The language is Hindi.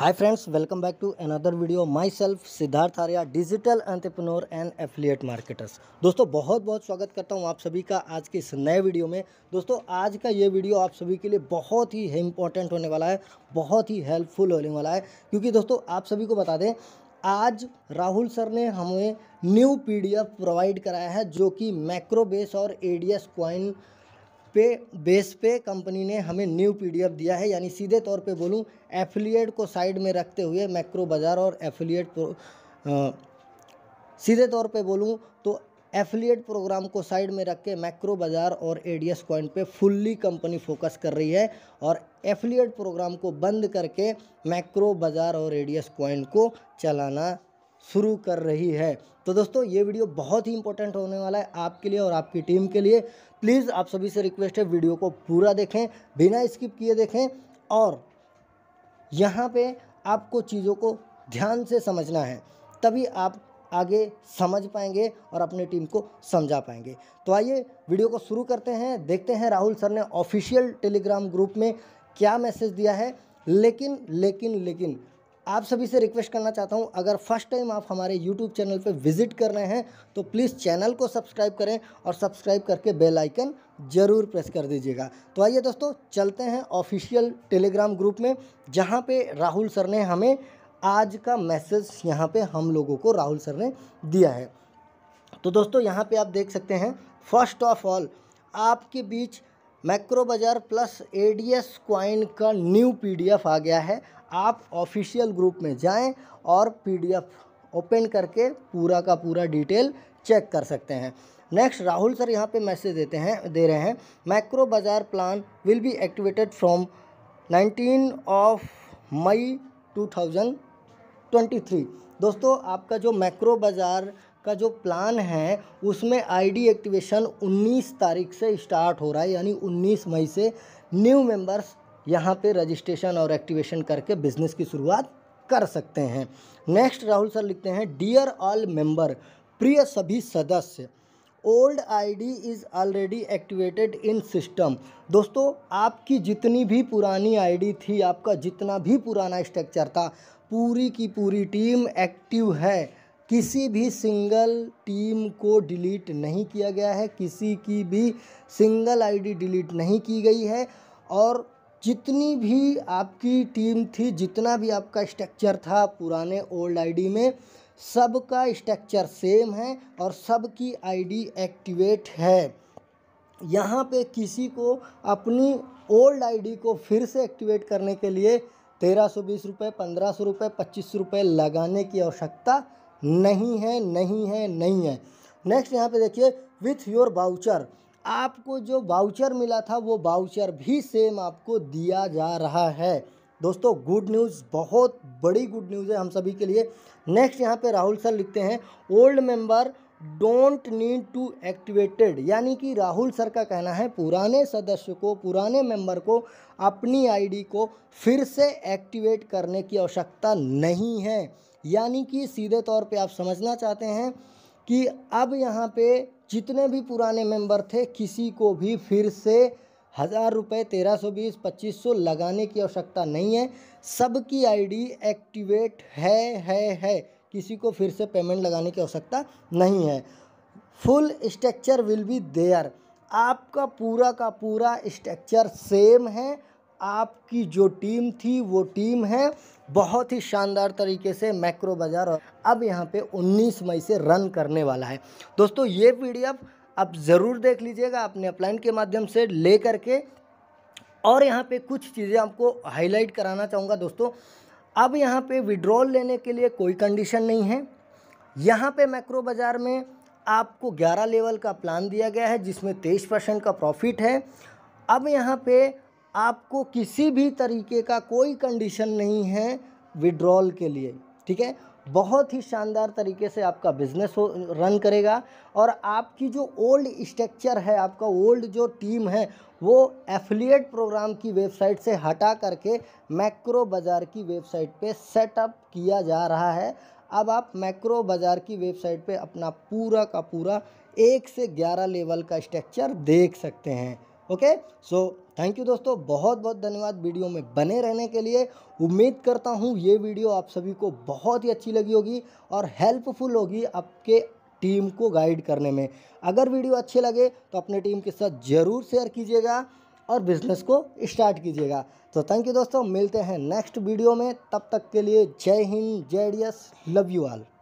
friends welcome back to another video myself Siddharth Arya digital entrepreneur and affiliate marketers दोस्तों बहुत बहुत स्वागत करता हूं आप सभी का आज के इस नए वीडियो में दोस्तों आज का ये वीडियो आप सभी के लिए बहुत ही इंपॉर्टेंट होने वाला है बहुत ही हेल्पफुल होने वाला है क्योंकि दोस्तों आप सभी को बता दें आज राहुल सर ने हमें न्यू पी प्रोवाइड कराया है जो कि मैक्रोबेस और ए डी पे बेस पे कंपनी ने हमें न्यू पीडीएफ दिया है यानी सीधे तौर पे बोलूँ एफिलिएट को साइड में रखते हुए मैक्रो बाज़ार और एफिलिएट सीधे तौर पे बोलूँ तो एफिलिएट प्रोग्राम को साइड में रख के मैक्रो बाज़ार और एडीएस पॉइंट पे फुल्ली कंपनी फोकस कर रही है और एफिलिएट प्रोग्राम को बंद करके मैक्रो बाज़ार और ए डी को चलाना शुरू कर रही है तो दोस्तों ये वीडियो बहुत ही इंपॉर्टेंट होने वाला है आपके लिए और आपकी टीम के लिए प्लीज़ आप सभी से रिक्वेस्ट है वीडियो को पूरा देखें बिना स्किप किए देखें और यहाँ पे आपको चीज़ों को ध्यान से समझना है तभी आप आगे समझ पाएंगे और अपने टीम को समझा पाएंगे तो आइए वीडियो को शुरू करते हैं देखते हैं राहुल सर ने ऑफिशियल टेलीग्राम ग्रुप में क्या मैसेज दिया है लेकिन लेकिन लेकिन आप सभी से रिक्वेस्ट करना चाहता हूँ अगर फर्स्ट टाइम आप हमारे यूट्यूब चैनल पर विजिट कर रहे हैं तो प्लीज़ चैनल को सब्सक्राइब करें और सब्सक्राइब करके बेल आइकन ज़रूर प्रेस कर दीजिएगा तो आइए दोस्तों चलते हैं ऑफिशियल टेलीग्राम ग्रुप में जहाँ पे राहुल सर ने हमें आज का मैसेज यहाँ पे हम लोगों को राहुल सर ने दिया है तो दोस्तों यहाँ पे आप देख सकते हैं फर्स्ट ऑफ ऑल आपके बीच मैक्रो बाज़ार प्लस एडीएस क्वाइन का न्यू पीडीएफ आ गया है आप ऑफिशियल ग्रुप में जाएं और पीडीएफ ओपन करके पूरा का पूरा डिटेल चेक कर सकते हैं नेक्स्ट राहुल सर यहाँ पे मैसेज देते हैं दे रहे हैं मैक्रो बाज़ार plan will be activated from 19 of May 2023 दोस्तों आपका जो मैक्रो बाज़ार का जो प्लान है उसमें आईडी एक्टिवेशन 19 तारीख से स्टार्ट हो रहा है यानी 19 मई से न्यू मेंबर्स यहाँ पे रजिस्ट्रेशन और एक्टिवेशन करके बिजनेस की शुरुआत कर सकते हैं नेक्स्ट राहुल सर लिखते हैं डियर ऑल मेंबर प्रिय सभी सदस्य old ID is already activated in system दोस्तों आपकी जितनी भी पुरानी आईडी थी आपका जितना भी पुराना स्ट्रक्चर था पूरी की पूरी टीम एक्टिव है किसी भी सिंगल टीम को डिलीट नहीं किया गया है किसी की भी सिंगल आईडी डिलीट नहीं की गई है और जितनी भी आपकी टीम थी जितना भी आपका स्ट्रक्चर था पुराने ओल्ड आईडी में सब का स्ट्रक्चर सेम है और सब की आईडी एक्टिवेट है यहाँ पे किसी को अपनी ओल्ड आईडी को फिर से एक्टिवेट करने के लिए तेरह सौ बीस रुपये पंद्रह सौ रुपये पच्चीस सौ रुपये लगाने की आवश्यकता नहीं है नहीं है नहीं है नेक्स्ट यहाँ पे देखिए विथ योर बाउचर आपको जो बाउचर मिला था वो बाउचर भी सेम आपको दिया जा रहा है दोस्तों गुड न्यूज़ बहुत बड़ी गुड न्यूज़ है हम सभी के लिए नेक्स्ट यहाँ पे राहुल सर लिखते हैं old member don't need to activated यानी कि राहुल सर का कहना है पुराने सदस्य को पुराने मेंबर को अपनी आईडी को फिर से एक्टिवेट करने की आवश्यकता नहीं है यानी कि सीधे तौर पे आप समझना चाहते हैं कि अब यहाँ पे जितने भी पुराने मेंबर थे किसी को भी फिर से हज़ार रुपये तेरह सौ बीस पच्चीस सौ लगाने की आवश्यकता नहीं है सबकी आईडी एक्टिवेट है है है किसी को फिर से पेमेंट लगाने की आवश्यकता नहीं है full structure will be there आपका पूरा का पूरा स्ट्रक्चर सेम है आपकी जो टीम थी वो टीम है बहुत ही शानदार तरीके से मैक्रो बाज़ार और अब यहाँ पे 19 मई से रन करने वाला है दोस्तों ये एफ आप ज़रूर देख लीजिएगा अपने अपलाइन के माध्यम से ले करके और यहाँ पे कुछ चीज़ें आपको हाईलाइट कराना चाहूँगा दोस्तों अब यहाँ पे विड्रॉल लेने के लिए कोई कंडीशन नहीं है यहाँ पे मैक्रो बाज़ार में आपको 11 लेवल का प्लान दिया गया है जिसमें तेईस परसेंट का प्रॉफिट है अब यहाँ पे आपको किसी भी तरीके का कोई कंडीशन नहीं है विड्रॉल के लिए ठीक है बहुत ही शानदार तरीके से आपका बिजनेस हो रन करेगा और आपकी जो ओल्ड स्ट्रक्चर है आपका ओल्ड जो टीम है वो एफिलिएट प्रोग्राम की वेबसाइट से हटा करके मैक्रो बाज़ार की वेबसाइट पे सेटअप किया जा रहा है अब आप मैक्रो बाज़ार की वेबसाइट पे अपना पूरा का पूरा एक से ग्यारह लेवल का स्ट्रक्चर देख सकते हैं ओके सो थैंक यू दोस्तों बहुत बहुत धन्यवाद वीडियो में बने रहने के लिए उम्मीद करता हूँ ये वीडियो आप सभी को बहुत ही अच्छी लगी होगी और हेल्पफुल होगी आपके टीम को गाइड करने में अगर वीडियो अच्छे लगे तो अपने टीम के साथ ज़रूर शेयर कीजिएगा और बिज़नेस को स्टार्ट कीजिएगा तो थैंक यू दोस्तों मिलते हैं नेक्स्ट वीडियो में तब तक के लिए जय हिंद जय डी लव यू ऑल